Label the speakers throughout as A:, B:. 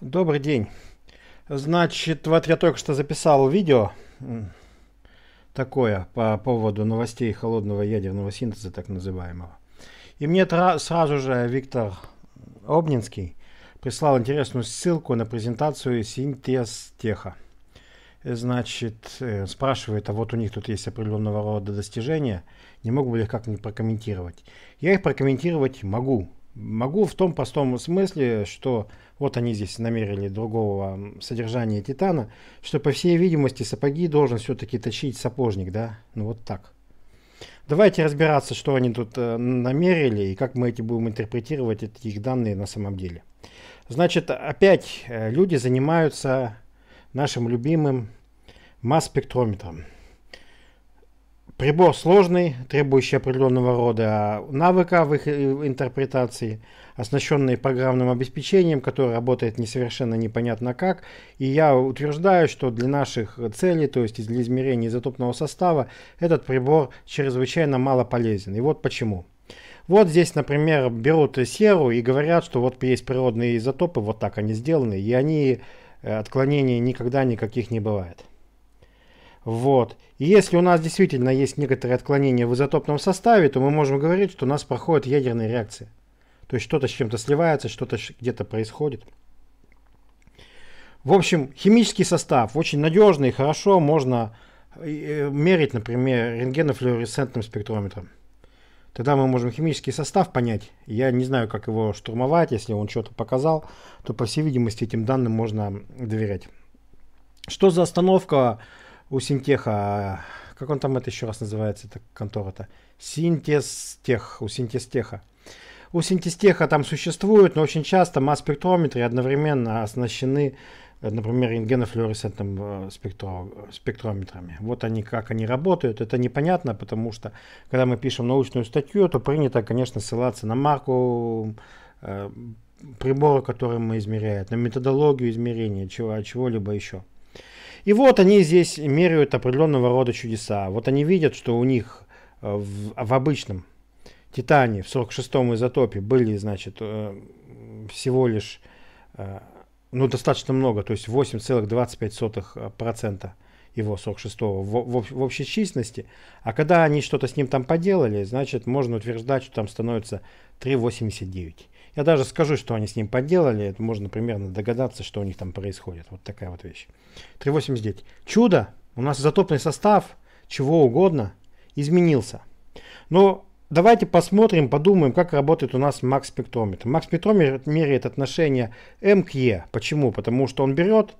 A: Добрый день. Значит, вот я только что записал видео такое по поводу новостей холодного ядерного синтеза, так называемого. И мне сразу же Виктор Обнинский прислал интересную ссылку на презентацию синтез теха. Значит, э, спрашивает, а вот у них тут есть определенного рода достижения, не могу бы их как-нибудь прокомментировать. Я их прокомментировать могу, Могу в том простом смысле, что вот они здесь намерили другого содержания титана, что по всей видимости сапоги должен все-таки точить сапожник, да? Ну вот так. Давайте разбираться, что они тут э, намерили и как мы эти будем интерпретировать эти их данные на самом деле. Значит, опять э, люди занимаются нашим любимым масс-спектрометром. Прибор сложный, требующий определенного рода навыка в их э, интерпретации, оснащенный программным обеспечением, которое работает несовершенно непонятно как. И я утверждаю, что для наших целей, то есть для измерения изотопного состава, этот прибор чрезвычайно мало полезен. И вот почему. Вот здесь, например, берут серу и говорят, что вот есть природные изотопы, вот так они сделаны, и они э, отклонений никогда никаких не бывает. Вот. И если у нас действительно есть некоторые отклонения в изотопном составе, то мы можем говорить, что у нас проходят ядерные реакции, То есть что-то с чем-то сливается, что-то где-то происходит. В общем, химический состав очень надежный хорошо можно э, э, мерить, например, рентгенофлюоресцентным спектрометром. Тогда мы можем химический состав понять. Я не знаю, как его штурмовать. Если он что-то показал, то, по всей видимости, этим данным можно доверять. Что за остановка у Синтеха, как он там это еще раз называется, эта контора-то? Синтестех, у Синтестеха. У Синтестеха там существует, но очень часто масс-спектрометры одновременно оснащены, э, например, рентгенофлюоресцентным э, спектро... спектрометрами. Вот они, как они работают, это непонятно, потому что, когда мы пишем научную статью, то принято, конечно, ссылаться на марку э, прибора, который мы измеряем, на методологию измерения, чего, чего-либо еще. И вот они здесь меряют определенного рода чудеса. Вот они видят, что у них э, в, в обычном Титане в 46-м изотопе были, значит, э, всего лишь, э, ну, достаточно много, то есть 8,25% его 46-го в, в, в общей численности. А когда они что-то с ним там поделали, значит, можно утверждать, что там становится 3,89. Я даже скажу, что они с ним подделали. Это можно примерно догадаться, что у них там происходит. Вот такая вот вещь. 389. Чудо. У нас изотопный состав чего угодно изменился. Но давайте посмотрим, подумаем, как работает у нас макс-спектрометр. Макс-спектрометр меряет отношение М к Е. Почему? Потому что он берет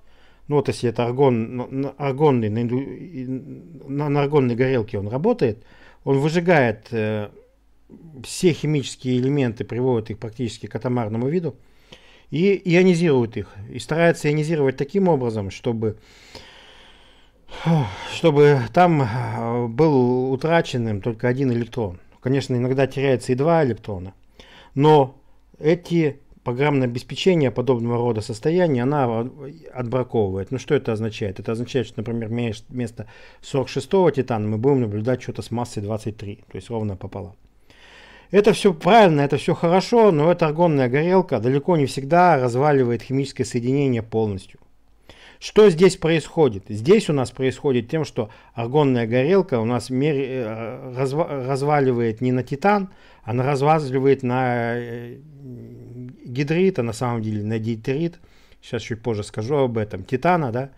A: ну вот если это аргон, аргонный, на, на аргонной горелке он работает, он выжигает э, все химические элементы приводят их практически к атомарному виду и ионизируют их. И стараются ионизировать таким образом, чтобы, чтобы там э, был утраченным только один электрон. Конечно, иногда теряется и два электрона. Но эти программное обеспечение подобного рода состояния, она отбраковывает. Ну что это означает? Это означает, что, например, вместо 46-го титана мы будем наблюдать что-то с массой 23, то есть ровно пополам. Это все правильно, это все хорошо, но эта аргонная горелка далеко не всегда разваливает химическое соединение полностью. Что здесь происходит? Здесь у нас происходит тем, что аргонная горелка у нас э, разваливает не на титан, она разваливает на э, гидрит, а на самом деле на дитерит. Сейчас чуть позже скажу об этом. Титана, да?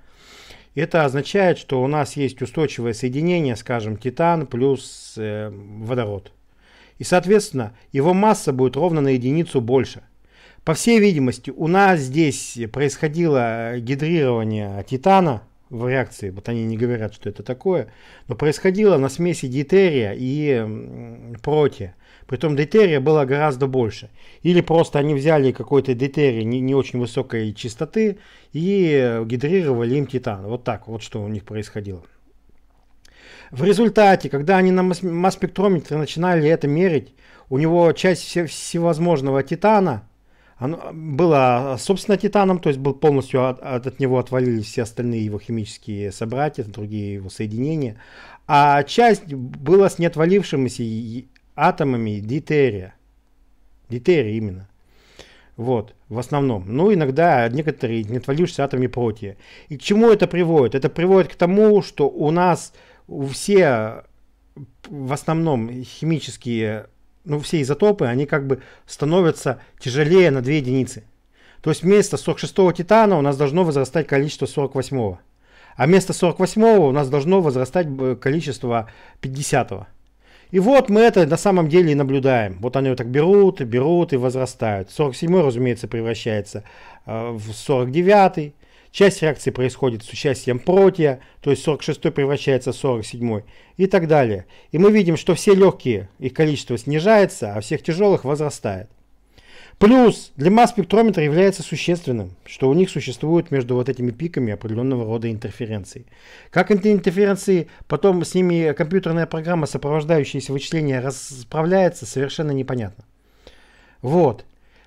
A: Это означает, что у нас есть устойчивое соединение, скажем, титан плюс э, водород и, соответственно, его масса будет ровно на единицу больше. По всей видимости, у нас здесь происходило э, гидрирование титана в реакции, вот они не говорят, что это такое, но происходило на смеси дитерия и протия. Притом дитерия было гораздо больше. Или просто они взяли какой-то дитерий не, не очень высокой частоты и э, гидрировали им титан. Вот так вот что у них происходило. В результате, когда они на масс-спектрометре начинали это мерить, у него часть всевозможного титана оно было, собственно, титаном, то есть был полностью от, от, него отвалились все остальные его химические собратья, другие его соединения, а часть была с неотвалившимися атомами дитерия. Дитерия именно. Вот, в основном. Ну, иногда некоторые не отвалившиеся атомами протия. И к чему это приводит? Это приводит к тому, что у нас все в основном химические, ну все изотопы, они как бы становятся тяжелее на 2 единицы. То есть вместо 46 титана у нас должно возрастать количество 48. -го. А вместо 48 у нас должно возрастать э, количество 50. -го. И вот мы это на самом деле и наблюдаем. Вот они вот так берут и берут и возрастают. 47 разумеется, превращается э, в 49 Часть реакции происходит с участием протия, то есть 46 превращается в 47 и так далее. И мы видим, что все легкие, их количество снижается, а всех тяжелых возрастает. Плюс для масс спектрометра является существенным, что у них существует между вот этими пиками определенного рода интерференции. Как эти интерференции, потом с ними компьютерная программа, сопровождающаяся вычисления, расправляется, совершенно непонятно. Вот.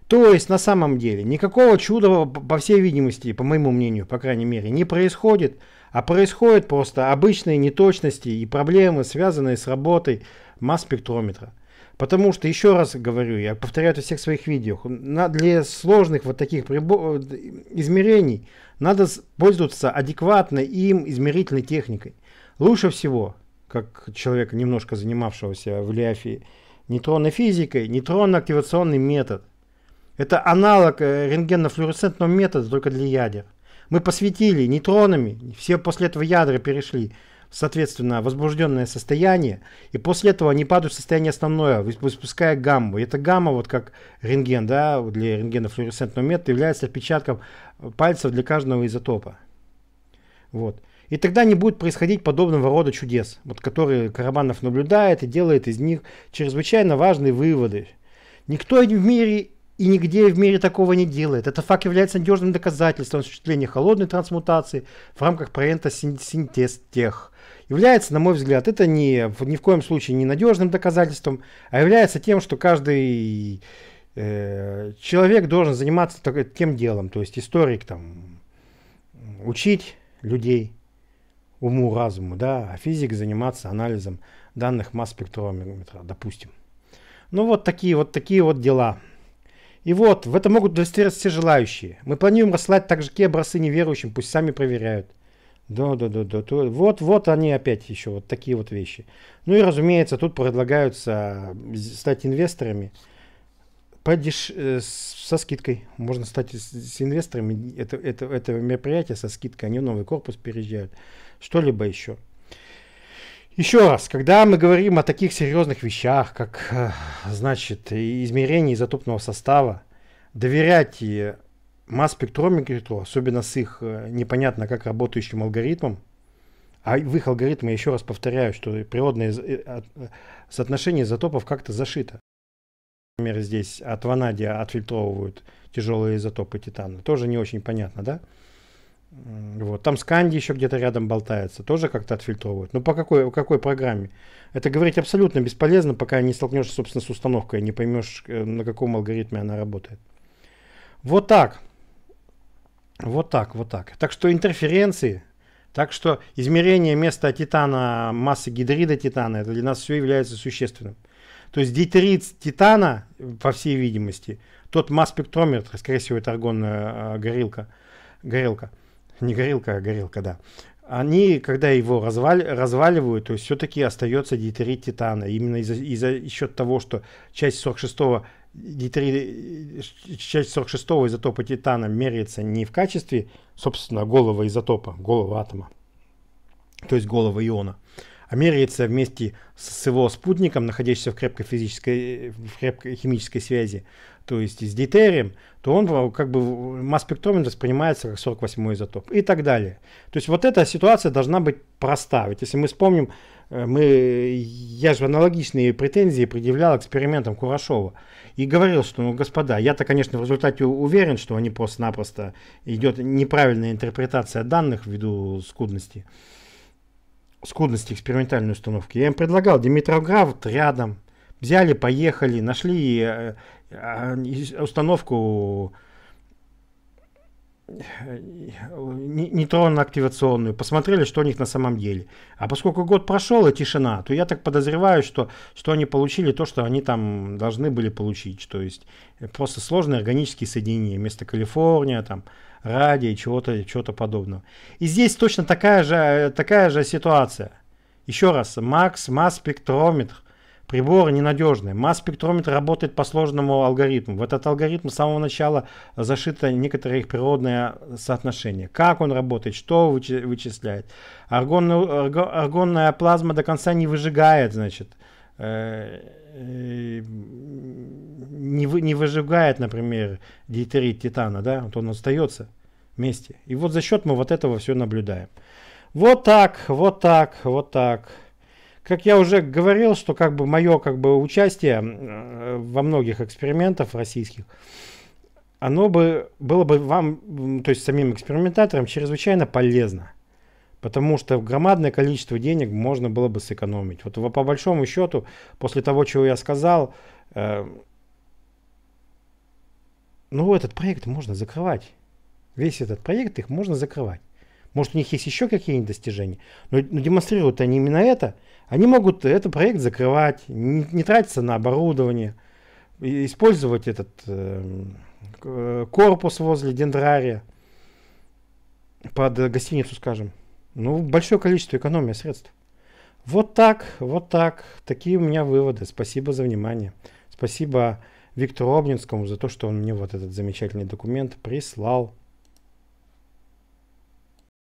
A: То есть на самом деле никакого чуда, по всей видимости, по моему мнению, по крайней мере, не происходит, а происходят просто обычные неточности и проблемы, связанные с работой масс-спектрометра. Потому что, еще раз говорю, я повторяю это в всех своих видео, для сложных вот таких э, измерений надо пользоваться адекватной им измерительной техникой. Лучше всего, как человека, немножко занимавшегося в Лиафе нейтронной физикой, нейтронно-активационный метод – это аналог э, рентгенно флуоресцентного метода только для ядер. Мы посветили нейтронами, все после этого ядра перешли соответственно, возбужденное состояние, и после этого они падают в состояние основное, выпуская гамму. И эта гамма, вот как рентген, да, для рентгена флуоресцентного метода, является отпечатком пальцев для каждого изотопа. Вот. И тогда не будет происходить подобного рода чудес, вот, которые Карабанов наблюдает и делает из них чрезвычайно важные выводы. Никто в мире и нигде в мире такого не делает. Этот факт является надежным доказательством осуществления холодной трансмутации в рамках проекта синтез тех. Является, на мой взгляд, это не, ни в коем случае не надежным доказательством, а является тем, что каждый э, человек должен заниматься тем делом. То есть историк там учить людей уму-разуму, да, а физик заниматься анализом данных масс спектрометра, допустим. Ну вот такие вот такие вот дела. И вот, в это могут удостовериться все желающие. Мы планируем рассылать также такие образцы неверующим, пусть сами проверяют. Да, да, да, да. Вот, вот они опять еще, вот такие вот вещи. Ну и, разумеется, тут предлагаются э, стать инвесторами подеш... Э, со скидкой. Можно стать с инвесторами это, это, этого мероприятия со скидкой. Они в новый корпус переезжают. Что-либо еще. Еще раз, когда мы говорим о таких серьезных вещах, как, э, значит, измерение изотопного состава, доверять масс-спектрометру, особенно с их э, непонятно как работающим алгоритмом, а в их алгоритме, еще раз повторяю, что природное э, соотношение изотопов как-то зашито. Например, здесь от ванадия отфильтровывают тяжелые изотопы титана. Тоже не очень понятно, да? Вот. Там Сканди еще где-то рядом болтается, тоже как-то отфильтровывают. Но ну, по какой, какой программе? Это говорить абсолютно бесполезно, пока не столкнешься, собственно, с установкой, не поймешь, э, на каком алгоритме она работает. Вот так. Вот так, вот так. Так что интерференции, так что измерение места титана, массы гидрида титана, это для нас все является существенным. То есть дитерит титана, по всей видимости, тот масс-спектрометр, скорее всего, это аргонная э, горилка, горелка – не горилка, а горилка, да. Они, когда его развали, разваливают, то есть все-таки остается дитерит титана. Именно из-за из -за счет того, что часть 46-го дитери, э, часть 46-го изотопа титана меряется не в качестве, собственно, голого изотопа, голого атома, то есть голого иона, а меряется вместе с его спутником, находящимся в крепкой физической, в крепкой химической связи, то есть с дейтерием, то он как бы масс-спектрометр воспринимается как 48 изотоп и так далее. То есть вот эта ситуация должна быть проста. Ведь если мы вспомним, э, мы, я же аналогичные претензии предъявлял экспериментам Курашова и говорил, что, ну, господа, я-то, конечно, в результате уверен, что они просто-напросто идет неправильная интерпретация данных ввиду скудности скудности экспериментальной установки. Я им предлагал Димитровград рядом. Взяли, поехали, нашли э, э, а, установку нейтронно-активационную, посмотрели, что у них на самом деле. А поскольку год прошел и тишина, то я так подозреваю, что, что они получили то, что они там должны были получить. То есть э, просто сложные органические соединения вместо Калифорния, там, радия, чего-то чего подобного. И здесь точно такая же, э, такая же ситуация. Еще раз, Макс, масс спектрометр Приборы ненадежные. Масс-спектрометр работает по сложному алгоритму. В этот алгоритм с самого начала зашито некоторые их природное соотношение. Как он работает, что вычисляет. Аргонная, аргонная плазма до конца не выжигает, значит, э, э, не, вы, не выжигает, например, дитерит титана, да, вот он остается вместе. И вот за счет мы вот этого все наблюдаем. Вот так, вот так, вот так. Как я уже говорил, что как бы мое как бы участие э, во многих экспериментах российских, оно бы было бы вам, то есть самим экспериментаторам, чрезвычайно полезно. Потому что громадное количество денег можно было бы сэкономить. Вот по большому счету, после того, чего я сказал, э, ну этот проект можно закрывать. Весь этот проект их можно закрывать. Может, у них есть еще какие-нибудь достижения, но, но демонстрируют они именно это. Они могут этот проект закрывать, не, не тратиться на оборудование, использовать этот эм, э, корпус возле дендрария под гостиницу, скажем. Ну, большое количество экономия средств. Вот так, вот так. Такие у меня выводы. Спасибо за внимание. Спасибо Виктору Обнинскому за то, что он мне вот этот замечательный документ прислал.